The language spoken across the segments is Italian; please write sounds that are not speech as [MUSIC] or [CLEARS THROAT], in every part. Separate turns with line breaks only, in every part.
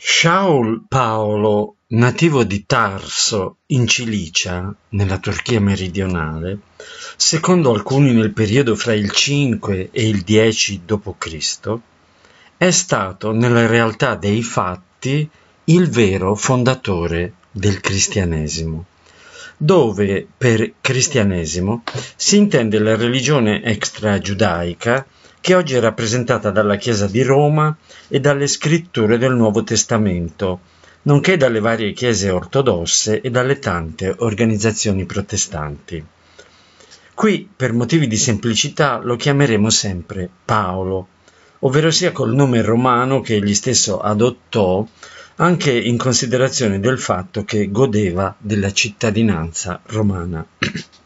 Shaul Paolo, nativo di Tarso in Cilicia, nella Turchia meridionale, secondo alcuni nel periodo fra il 5 e il 10 d.C., è stato nella realtà dei fatti il vero fondatore del cristianesimo, dove per cristianesimo si intende la religione extra giudaica che oggi è rappresentata dalla Chiesa di Roma e dalle scritture del Nuovo Testamento, nonché dalle varie chiese ortodosse e dalle tante organizzazioni protestanti. Qui, per motivi di semplicità, lo chiameremo sempre Paolo, ovvero sia col nome romano che egli stesso adottò anche in considerazione del fatto che godeva della cittadinanza romana. [CLEARS THROAT]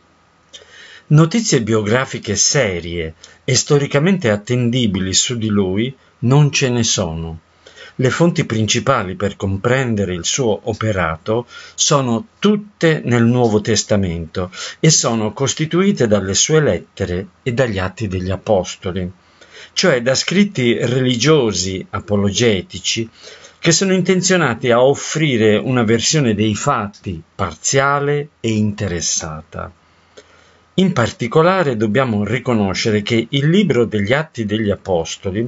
Notizie biografiche serie e storicamente attendibili su di lui non ce ne sono. Le fonti principali per comprendere il suo operato sono tutte nel Nuovo Testamento e sono costituite dalle sue lettere e dagli atti degli Apostoli, cioè da scritti religiosi apologetici che sono intenzionati a offrire una versione dei fatti parziale e interessata. In particolare dobbiamo riconoscere che il libro degli Atti degli Apostoli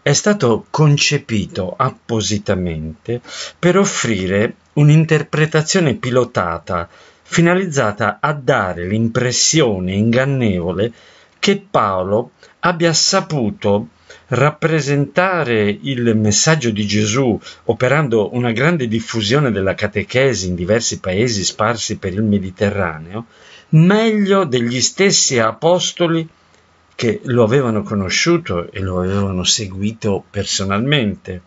è stato concepito appositamente per offrire un'interpretazione pilotata finalizzata a dare l'impressione ingannevole che Paolo abbia saputo rappresentare il messaggio di Gesù operando una grande diffusione della catechesi in diversi paesi sparsi per il Mediterraneo meglio degli stessi apostoli che lo avevano conosciuto e lo avevano seguito personalmente.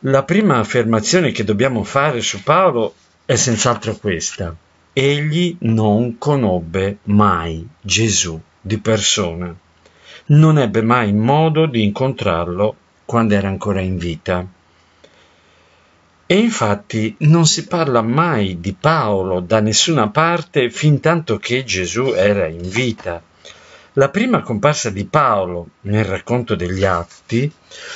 La prima affermazione che dobbiamo fare su Paolo è senz'altro questa. Egli non conobbe mai Gesù di persona. Non ebbe mai modo di incontrarlo quando era ancora in vita. E infatti non si parla mai di Paolo da nessuna parte fin tanto che Gesù era in vita. La prima comparsa di Paolo nel racconto degli Atti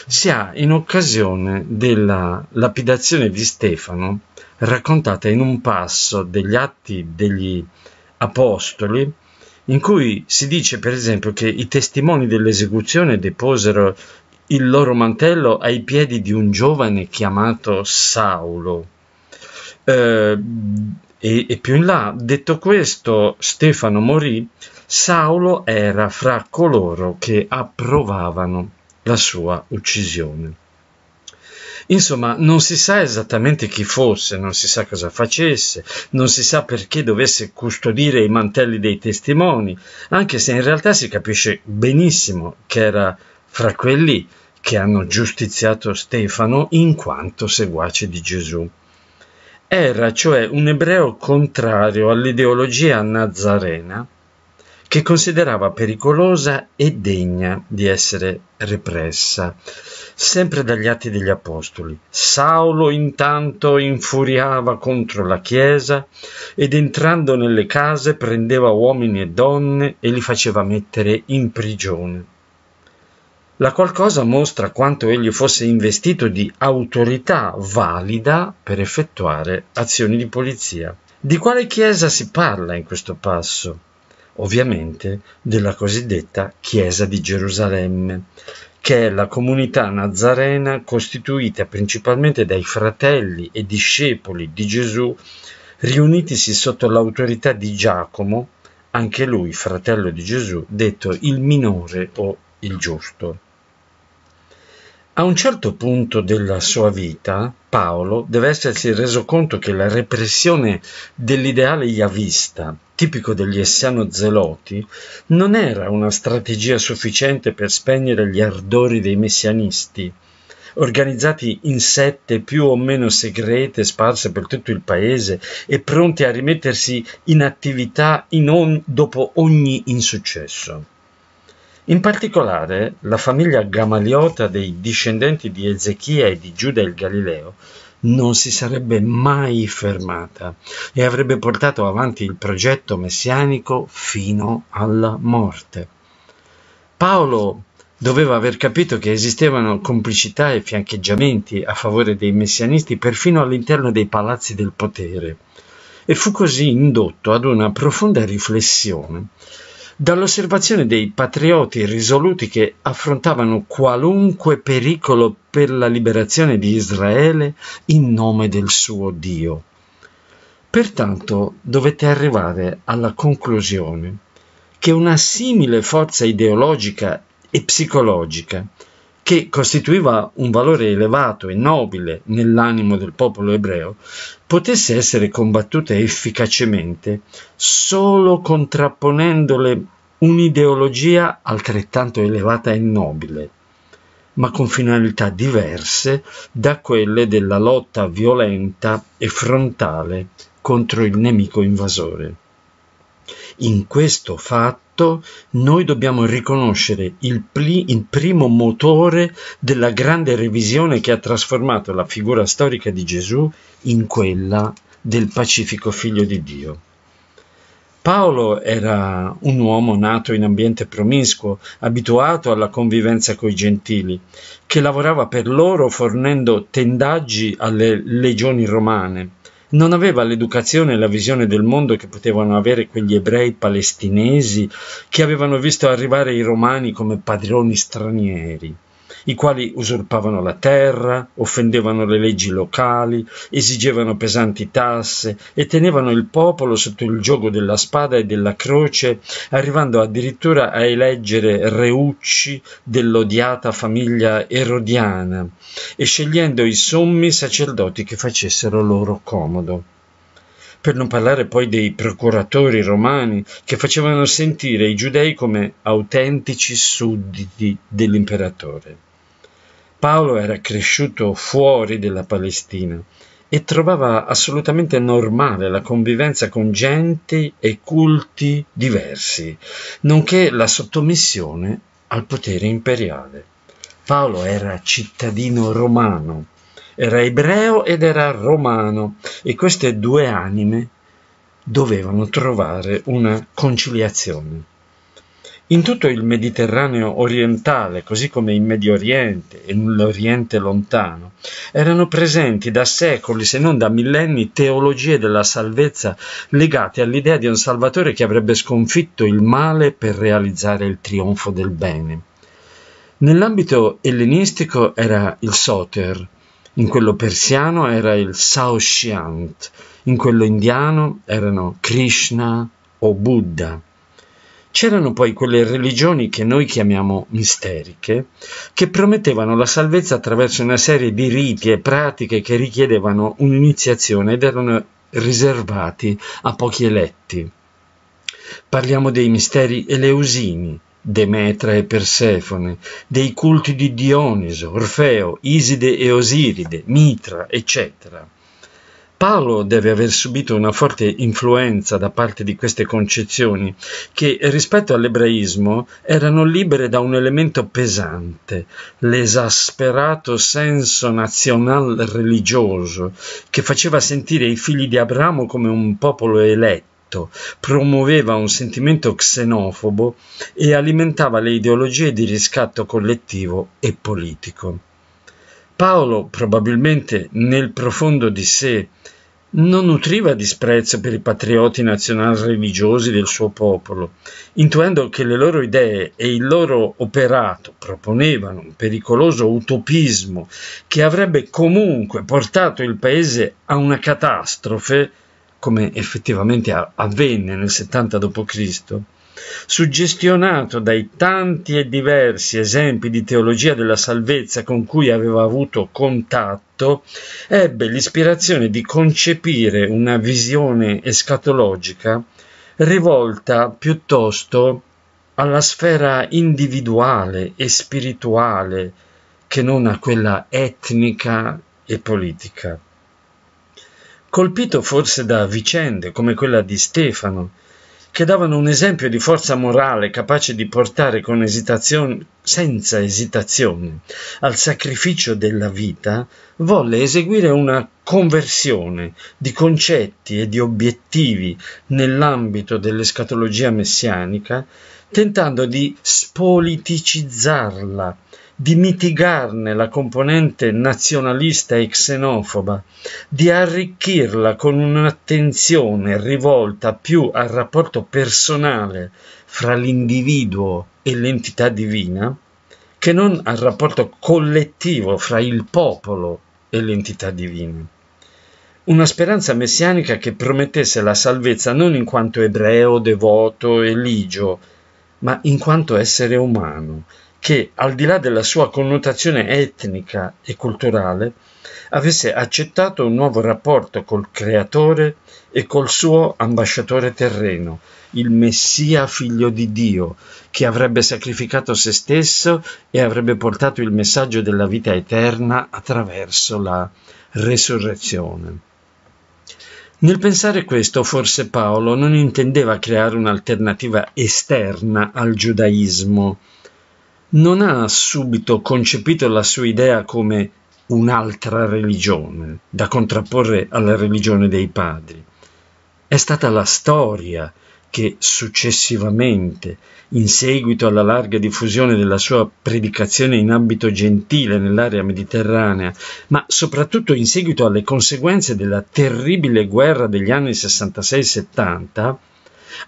si ha in occasione della lapidazione di Stefano, raccontata in un passo degli Atti degli Apostoli, in cui si dice per esempio che i testimoni dell'esecuzione deposero il loro mantello ai piedi di un giovane chiamato Saulo. Eh, e, e più in là, detto questo, Stefano morì, Saulo era fra coloro che approvavano la sua uccisione. Insomma, non si sa esattamente chi fosse, non si sa cosa facesse, non si sa perché dovesse custodire i mantelli dei testimoni, anche se in realtà si capisce benissimo che era fra quelli che hanno giustiziato Stefano in quanto seguace di Gesù. Era cioè un ebreo contrario all'ideologia nazarena che considerava pericolosa e degna di essere repressa, sempre dagli atti degli Apostoli. Saulo intanto infuriava contro la Chiesa ed entrando nelle case prendeva uomini e donne e li faceva mettere in prigione. La qualcosa mostra quanto egli fosse investito di autorità valida per effettuare azioni di polizia. Di quale chiesa si parla in questo passo? Ovviamente della cosiddetta Chiesa di Gerusalemme, che è la comunità nazarena costituita principalmente dai fratelli e discepoli di Gesù riunitisi sotto l'autorità di Giacomo, anche lui fratello di Gesù, detto il minore o il giusto. A un certo punto della sua vita, Paolo deve essersi reso conto che la repressione dell'ideale yavista, tipico degli essiano zeloti, non era una strategia sufficiente per spegnere gli ardori dei messianisti, organizzati in sette più o meno segrete sparse per tutto il paese e pronti a rimettersi in attività in on- dopo ogni insuccesso. In particolare, la famiglia gamaliota dei discendenti di Ezechia e di Giuda il Galileo non si sarebbe mai fermata e avrebbe portato avanti il progetto messianico fino alla morte. Paolo doveva aver capito che esistevano complicità e fiancheggiamenti a favore dei messianisti perfino all'interno dei palazzi del potere e fu così indotto ad una profonda riflessione dall'osservazione dei patrioti risoluti che affrontavano qualunque pericolo per la liberazione di Israele in nome del suo Dio. Pertanto dovette arrivare alla conclusione che una simile forza ideologica e psicologica che costituiva un valore elevato e nobile nell'animo del popolo ebreo, potesse essere combattuta efficacemente solo contrapponendole un'ideologia altrettanto elevata e nobile, ma con finalità diverse da quelle della lotta violenta e frontale contro il nemico invasore. In questo fatto noi dobbiamo riconoscere il, pli, il primo motore della grande revisione che ha trasformato la figura storica di Gesù in quella del pacifico figlio di Dio. Paolo era un uomo nato in ambiente promiscuo, abituato alla convivenza con i gentili, che lavorava per loro fornendo tendaggi alle legioni romane non aveva l'educazione e la visione del mondo che potevano avere quegli ebrei palestinesi che avevano visto arrivare i romani come padroni stranieri i quali usurpavano la terra, offendevano le leggi locali, esigevano pesanti tasse e tenevano il popolo sotto il gioco della spada e della croce, arrivando addirittura a eleggere reucci dell'odiata famiglia erodiana e scegliendo i sommi sacerdoti che facessero loro comodo per non parlare poi dei procuratori romani che facevano sentire i giudei come autentici sudditi dell'imperatore. Paolo era cresciuto fuori dalla Palestina e trovava assolutamente normale la convivenza con genti e culti diversi, nonché la sottomissione al potere imperiale. Paolo era cittadino romano, era ebreo ed era romano e queste due anime dovevano trovare una conciliazione. In tutto il Mediterraneo orientale, così come in Medio Oriente e nell'Oriente lontano, erano presenti da secoli, se non da millenni, teologie della salvezza legate all'idea di un Salvatore che avrebbe sconfitto il male per realizzare il trionfo del bene. Nell'ambito ellenistico era il Soter, in quello persiano era il Saoshiant, in quello indiano erano Krishna o Buddha. C'erano poi quelle religioni che noi chiamiamo misteriche, che promettevano la salvezza attraverso una serie di riti e pratiche che richiedevano un'iniziazione ed erano riservati a pochi eletti. Parliamo dei misteri eleusini, Demetra e Persefone, dei culti di Dioniso, Orfeo, Iside e Osiride, Mitra, eccetera Paolo deve aver subito una forte influenza da parte di queste concezioni, che rispetto all'ebraismo erano libere da un elemento pesante, l'esasperato senso nazional religioso, che faceva sentire i figli di Abramo come un popolo eletto promuoveva un sentimento xenofobo e alimentava le ideologie di riscatto collettivo e politico. Paolo probabilmente nel profondo di sé non nutriva disprezzo per i patrioti nazional-religiosi del suo popolo, intuendo che le loro idee e il loro operato proponevano un pericoloso utopismo che avrebbe comunque portato il paese a una catastrofe, come effettivamente avvenne nel 70 d.C., Suggestionato dai tanti e diversi esempi di teologia della salvezza con cui aveva avuto contatto, ebbe l'ispirazione di concepire una visione escatologica rivolta piuttosto alla sfera individuale e spirituale che non a quella etnica e politica. Colpito forse da vicende come quella di Stefano, che davano un esempio di forza morale capace di portare con esitazione, senza esitazione al sacrificio della vita, volle eseguire una conversione di concetti e di obiettivi nell'ambito dell'escatologia messianica, tentando di spoliticizzarla di mitigarne la componente nazionalista e xenofoba, di arricchirla con un'attenzione rivolta più al rapporto personale fra l'individuo e l'entità divina, che non al rapporto collettivo fra il popolo e l'entità divina. Una speranza messianica che promettesse la salvezza non in quanto ebreo, devoto, eligio, ma in quanto essere umano, che, al di là della sua connotazione etnica e culturale, avesse accettato un nuovo rapporto col Creatore e col suo ambasciatore terreno, il Messia figlio di Dio, che avrebbe sacrificato se stesso e avrebbe portato il messaggio della vita eterna attraverso la resurrezione. Nel pensare questo, forse Paolo non intendeva creare un'alternativa esterna al giudaismo, non ha subito concepito la sua idea come un'altra religione da contrapporre alla religione dei padri. È stata la storia che successivamente, in seguito alla larga diffusione della sua predicazione in abito gentile nell'area mediterranea, ma soprattutto in seguito alle conseguenze della terribile guerra degli anni 66-70,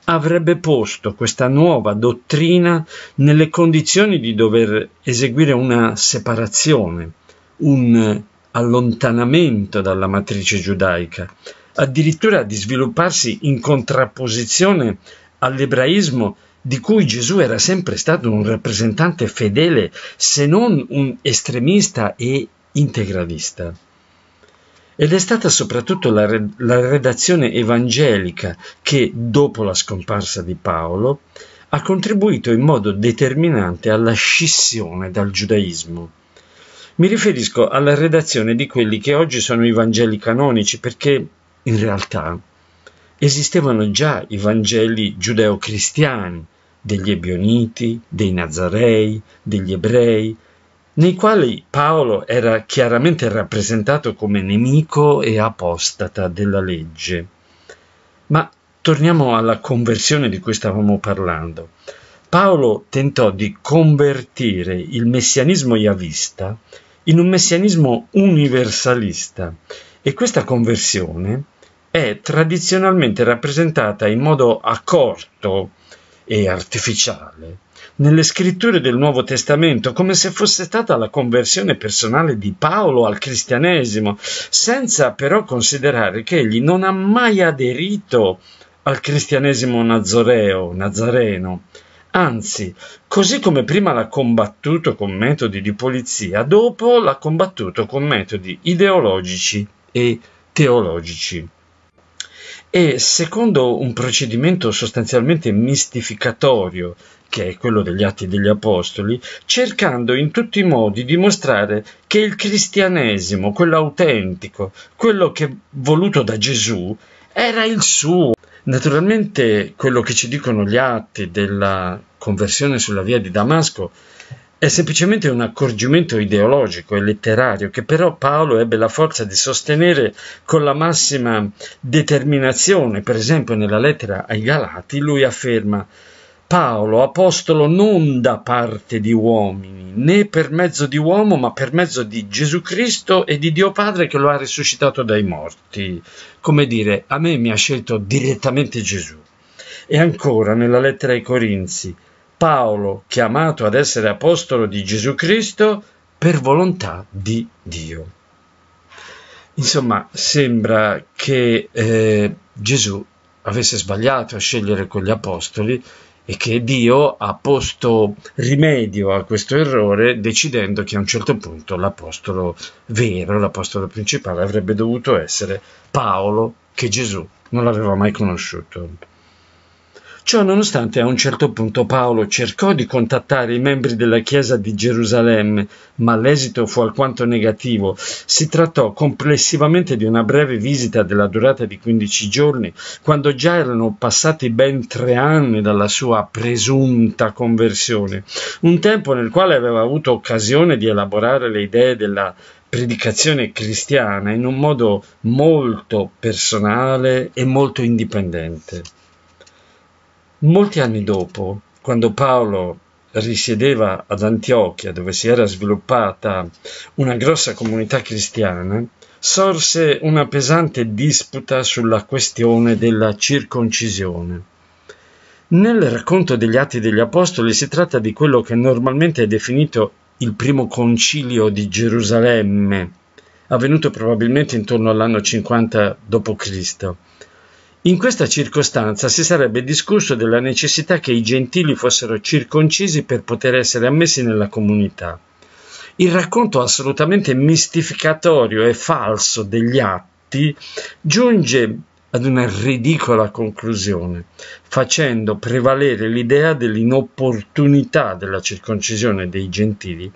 avrebbe posto questa nuova dottrina nelle condizioni di dover eseguire una separazione, un allontanamento dalla matrice giudaica, addirittura di svilupparsi in contrapposizione all'ebraismo di cui Gesù era sempre stato un rappresentante fedele, se non un estremista e integralista. Ed è stata soprattutto la, re- la redazione evangelica che, dopo la scomparsa di Paolo, ha contribuito in modo determinante alla scissione dal giudaismo. Mi riferisco alla redazione di quelli che oggi sono i Vangeli canonici, perché in realtà esistevano già i Vangeli giudeo-cristiani degli Ebioniti, dei Nazarei, degli Ebrei, nei quali Paolo era chiaramente rappresentato come nemico e apostata della legge. Ma torniamo alla conversione di cui stavamo parlando. Paolo tentò di convertire il messianismo javista in un messianismo universalista e questa conversione è tradizionalmente rappresentata in modo accorto e artificiale nelle scritture del Nuovo Testamento, come se fosse stata la conversione personale di Paolo al cristianesimo, senza però considerare che egli non ha mai aderito al cristianesimo nazoreo, nazareno. Anzi, così come prima l'ha combattuto con metodi di polizia, dopo l'ha combattuto con metodi ideologici e teologici. E secondo un procedimento sostanzialmente mistificatorio che è quello degli Atti degli Apostoli, cercando in tutti i modi di mostrare che il cristianesimo, quello autentico, quello che voluto da Gesù, era il suo. Naturalmente quello che ci dicono gli atti della conversione sulla via di Damasco è semplicemente un accorgimento ideologico e letterario che però Paolo ebbe la forza di sostenere con la massima determinazione. Per esempio nella lettera ai Galati lui afferma Paolo, apostolo non da parte di uomini, né per mezzo di uomo, ma per mezzo di Gesù Cristo e di Dio Padre che lo ha risuscitato dai morti. Come dire, a me mi ha scelto direttamente Gesù. E ancora nella lettera ai Corinzi, Paolo, chiamato ad essere apostolo di Gesù Cristo, per volontà di Dio. Insomma, sembra che eh, Gesù avesse sbagliato a scegliere quegli apostoli e che Dio ha posto rimedio a questo errore decidendo che a un certo punto l'apostolo vero, l'apostolo principale avrebbe dovuto essere Paolo che Gesù non l'aveva mai conosciuto. Ciò nonostante a un certo punto Paolo cercò di contattare i membri della Chiesa di Gerusalemme, ma l'esito fu alquanto negativo. Si trattò complessivamente di una breve visita della durata di 15 giorni, quando già erano passati ben tre anni dalla sua presunta conversione, un tempo nel quale aveva avuto occasione di elaborare le idee della predicazione cristiana in un modo molto personale e molto indipendente. Molti anni dopo, quando Paolo risiedeva ad Antiochia, dove si era sviluppata una grossa comunità cristiana, sorse una pesante disputa sulla questione della circoncisione. Nel racconto degli Atti degli Apostoli si tratta di quello che normalmente è definito il primo concilio di Gerusalemme, avvenuto probabilmente intorno all'anno 50 d.C. In questa circostanza si sarebbe discusso della necessità che i gentili fossero circoncisi per poter essere ammessi nella comunità. Il racconto assolutamente mistificatorio e falso degli atti giunge ad una ridicola conclusione, facendo prevalere l'idea dell'inopportunità della circoncisione dei gentili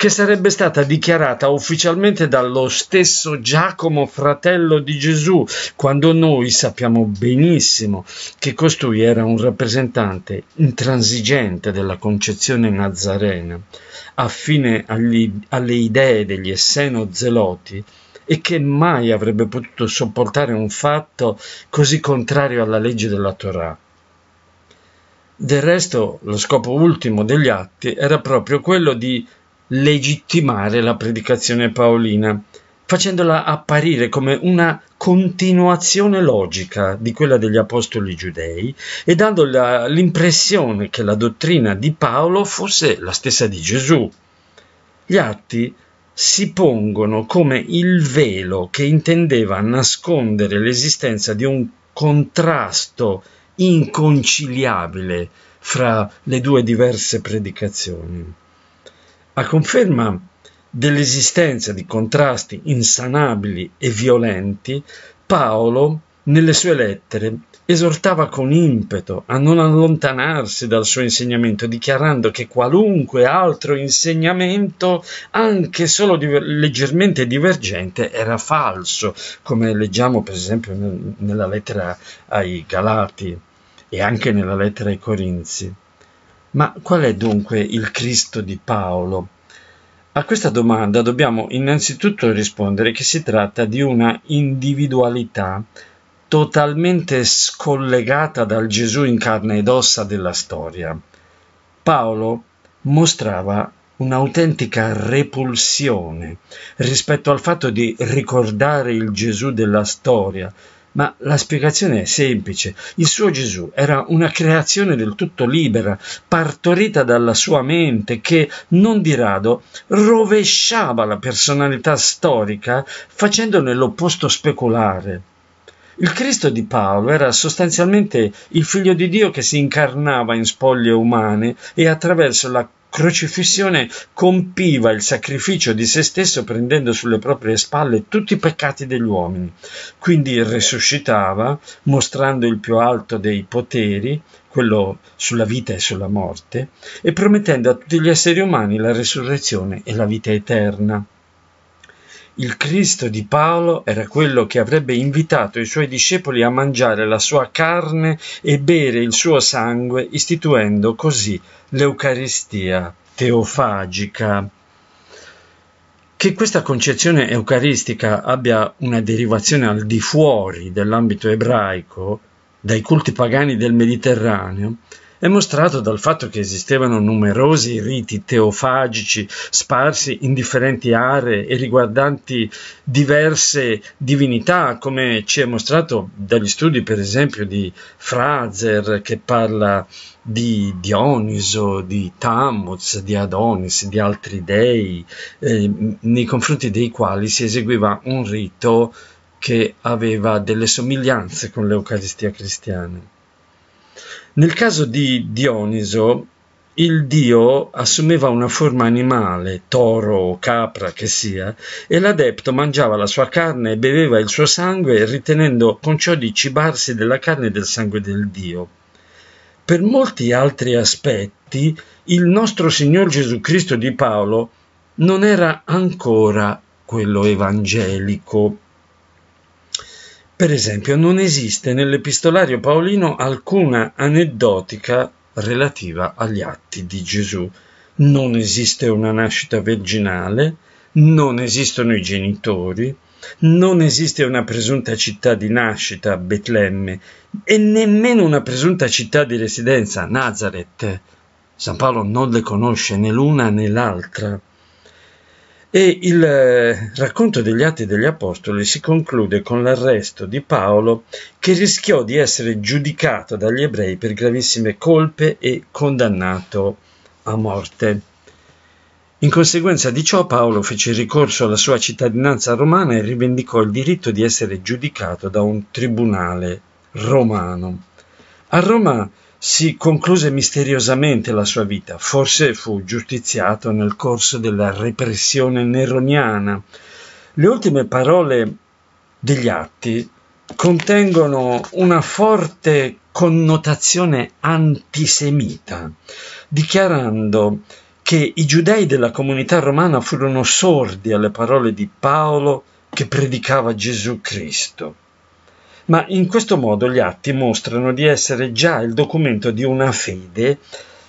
che sarebbe stata dichiarata ufficialmente dallo stesso Giacomo, fratello di Gesù, quando noi sappiamo benissimo che costui era un rappresentante intransigente della concezione nazarena, affine agli, alle idee degli esseno-zeloti e che mai avrebbe potuto sopportare un fatto così contrario alla legge della Torah. Del resto, lo scopo ultimo degli atti era proprio quello di legittimare la predicazione paolina, facendola apparire come una continuazione logica di quella degli apostoli giudei e dando l'impressione che la dottrina di Paolo fosse la stessa di Gesù. Gli atti si pongono come il velo che intendeva nascondere l'esistenza di un contrasto inconciliabile fra le due diverse predicazioni. A conferma dell'esistenza di contrasti insanabili e violenti, Paolo nelle sue lettere esortava con impeto a non allontanarsi dal suo insegnamento, dichiarando che qualunque altro insegnamento, anche solo diver- leggermente divergente, era falso, come leggiamo per esempio nel- nella lettera ai Galati e anche nella lettera ai Corinzi. Ma qual è dunque il Cristo di Paolo? A questa domanda dobbiamo innanzitutto rispondere che si tratta di una individualità totalmente scollegata dal Gesù in carne ed ossa della storia. Paolo mostrava un'autentica repulsione rispetto al fatto di ricordare il Gesù della storia, ma la spiegazione è semplice. Il suo Gesù era una creazione del tutto libera, partorita dalla sua mente che, non di rado, rovesciava la personalità storica facendone l'opposto speculare. Il Cristo di Paolo era sostanzialmente il figlio di Dio che si incarnava in spoglie umane e attraverso la crocifissione compiva il sacrificio di se stesso prendendo sulle proprie spalle tutti i peccati degli uomini. Quindi risuscitava, mostrando il più alto dei poteri, quello sulla vita e sulla morte, e promettendo a tutti gli esseri umani la resurrezione e la vita eterna. Il Cristo di Paolo era quello che avrebbe invitato i suoi discepoli a mangiare la sua carne e bere il suo sangue, istituendo così l'Eucaristia teofagica. Che questa concezione eucaristica abbia una derivazione al di fuori dell'ambito ebraico, dai culti pagani del Mediterraneo, è mostrato dal fatto che esistevano numerosi riti teofagici sparsi in differenti aree e riguardanti diverse divinità, come ci è mostrato dagli studi per esempio di Fraser che parla di Dioniso, di Tammuz, di Adonis, di altri dei, eh, nei confronti dei quali si eseguiva un rito che aveva delle somiglianze con l'Eucaristia cristiana. Nel caso di Dioniso, il dio assumeva una forma animale, toro o capra che sia, e l'adepto mangiava la sua carne e beveva il suo sangue, ritenendo con ciò di cibarsi della carne e del sangue del dio. Per molti altri aspetti, il nostro Signor Gesù Cristo di Paolo non era ancora quello evangelico per esempio, non esiste nell'epistolario paolino alcuna aneddotica relativa agli atti di Gesù. Non esiste una nascita virginale, non esistono i genitori, non esiste una presunta città di nascita, Betlemme, e nemmeno una presunta città di residenza, Nazareth. San Paolo non le conosce né l'una né l'altra. E il eh, racconto degli Atti degli Apostoli si conclude con l'arresto di Paolo che rischiò di essere giudicato dagli ebrei per gravissime colpe e condannato a morte. In conseguenza di ciò Paolo fece ricorso alla sua cittadinanza romana e rivendicò il diritto di essere giudicato da un tribunale romano. A Roma si concluse misteriosamente la sua vita. Forse fu giustiziato nel corso della repressione neroniana. Le ultime parole degli atti contengono una forte connotazione antisemita, dichiarando che i giudei della comunità romana furono sordi alle parole di Paolo che predicava Gesù Cristo ma in questo modo gli atti mostrano di essere già il documento di una fede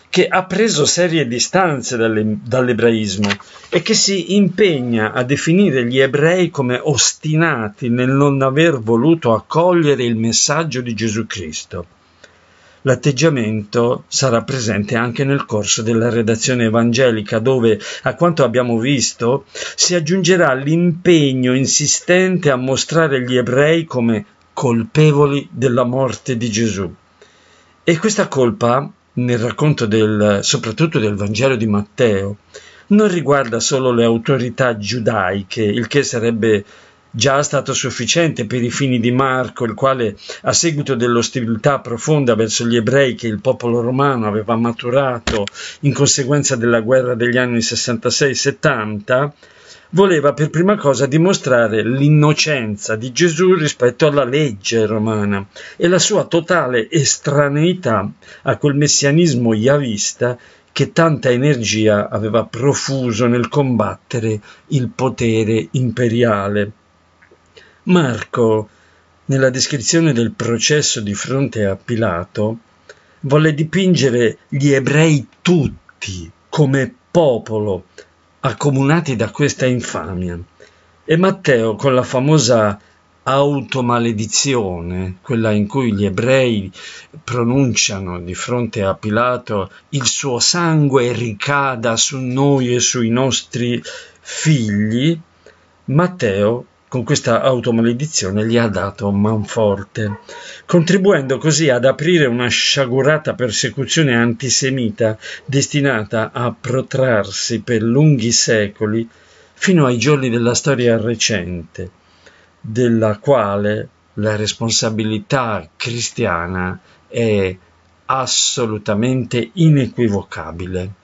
che ha preso serie distanze dalle, dall'ebraismo e che si impegna a definire gli ebrei come ostinati nel non aver voluto accogliere il messaggio di Gesù Cristo. L'atteggiamento sarà presente anche nel corso della redazione evangelica, dove, a quanto abbiamo visto, si aggiungerà l'impegno insistente a mostrare gli ebrei come colpevoli della morte di Gesù. E questa colpa, nel racconto del, soprattutto del Vangelo di Matteo, non riguarda solo le autorità giudaiche, il che sarebbe già stato sufficiente per i fini di Marco, il quale, a seguito dell'ostilità profonda verso gli ebrei che il popolo romano aveva maturato in conseguenza della guerra degli anni 66-70, voleva per prima cosa dimostrare l'innocenza di Gesù rispetto alla legge romana e la sua totale estraneità a quel messianismo yavista che tanta energia aveva profuso nel combattere il potere imperiale. Marco, nella descrizione del processo di fronte a Pilato, volle dipingere gli ebrei tutti come popolo accomunati da questa infamia. E Matteo, con la famosa automaledizione, quella in cui gli ebrei pronunciano di fronte a Pilato il suo sangue ricada su noi e sui nostri figli, Matteo con questa automaledizione gli ha dato manforte, contribuendo così ad aprire una sciagurata persecuzione antisemita destinata a protrarsi per lunghi secoli fino ai giorni della storia recente, della quale la responsabilità cristiana è assolutamente inequivocabile.